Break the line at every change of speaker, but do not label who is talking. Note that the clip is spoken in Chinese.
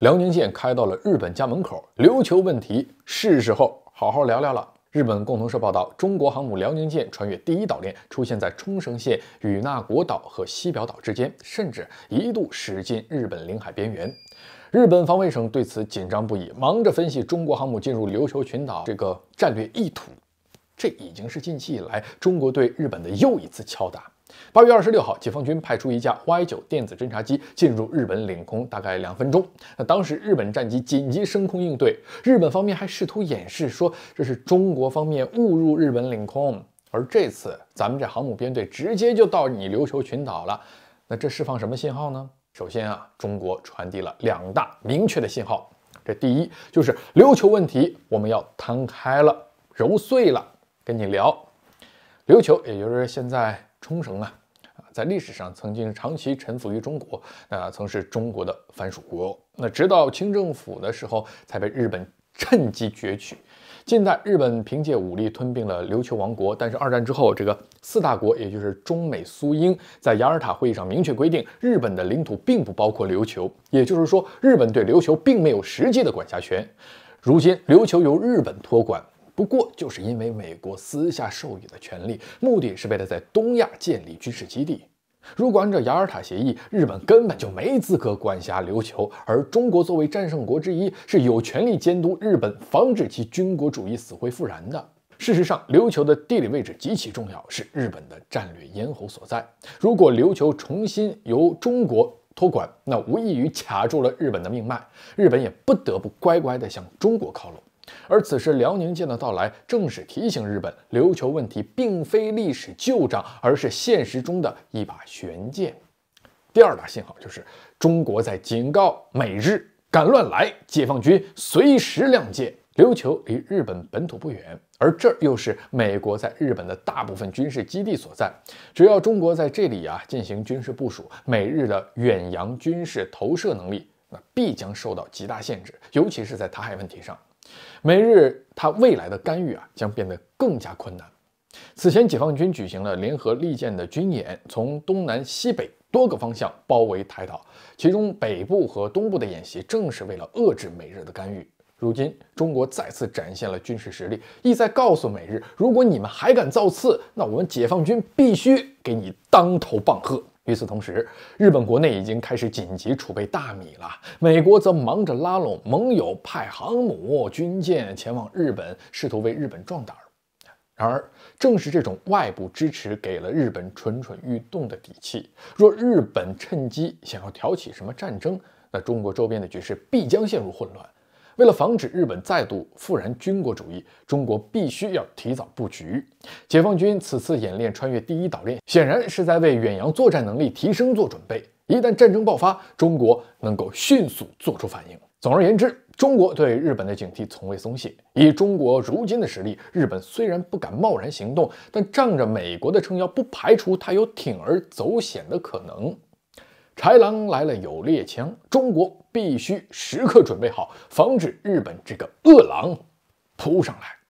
辽宁舰开到了日本家门口，琉球问题是时候好好聊聊了。日本共同社报道，中国航母辽宁舰穿越第一岛链，出现在冲绳县与那国岛和西表岛之间，甚至一度驶进日本领海边缘。日本防卫省对此紧张不已，忙着分析中国航母进入琉球群岛这个战略意图。这已经是近期以来中国对日本的又一次敲打。八月二十六号，解放军派出一架 Y 九电子侦察机进入日本领空，大概两分钟。那当时日本战机紧急升空应对，日本方面还试图掩饰说这是中国方面误入日本领空。而这次咱们这航母编队直接就到你琉球群岛了，那这释放什么信号呢？首先啊，中国传递了两大明确的信号。这第一就是琉球问题，我们要摊开了、揉碎了跟你聊。琉球也就是现在。冲绳啊，啊，在历史上曾经长期臣服于中国，那曾是中国的藩属国。那直到清政府的时候，才被日本趁机攫取。近代日本凭借武力吞并了琉球王国，但是二战之后，这个四大国，也就是中美苏英，在雅尔塔会议上明确规定，日本的领土并不包括琉球，也就是说，日本对琉球并没有实际的管辖权。如今，琉球由日本托管。不过，就是因为美国私下授予的权利，目的是为了在东亚建立军事基地。如果按照雅尔塔协议，日本根本就没资格管辖琉球，而中国作为战胜国之一，是有权利监督日本，防止其军国主义死灰复燃的。事实上，琉球的地理位置极其重要，是日本的战略咽喉所在。如果琉球重新由中国，托管那无异于卡住了日本的命脉，日本也不得不乖乖地向中国靠拢。而此时辽宁舰的到来，正是提醒日本，琉球问题并非历史旧账，而是现实中的一把悬剑。第二大信号就是中国在警告美日，敢乱来，解放军随时亮剑。琉球离日本本土不远。而这又是美国在日本的大部分军事基地所在。只要中国在这里啊进行军事部署，美日的远洋军事投射能力那必将受到极大限制，尤其是在台海问题上，美日它未来的干预啊将变得更加困难。此前，解放军举行了联合利剑的军演，从东南西北多个方向包围台岛，其中北部和东部的演习正是为了遏制美日的干预。如今，中国再次展现了军事实力，意在告诉美日：如果你们还敢造次，那我们解放军必须给你当头棒喝。与此同时，日本国内已经开始紧急储备大米了，美国则忙着拉拢盟友，派航母、军舰前往日本，试图为日本壮胆。然而，正是这种外部支持给了日本蠢蠢欲动的底气。若日本趁机想要挑起什么战争，那中国周边的局势必将陷入混乱。为了防止日本再度复燃军国主义，中国必须要提早布局。解放军此次演练穿越第一岛链，显然是在为远洋作战能力提升做准备。一旦战争爆发，中国能够迅速做出反应。总而言之，中国对日本的警惕从未松懈。以中国如今的实力，日本虽然不敢贸然行动，但仗着美国的撑腰，不排除他有铤而走险的可能。豺狼来了有猎枪，中国必须时刻准备好，防止日本这个饿狼扑上来。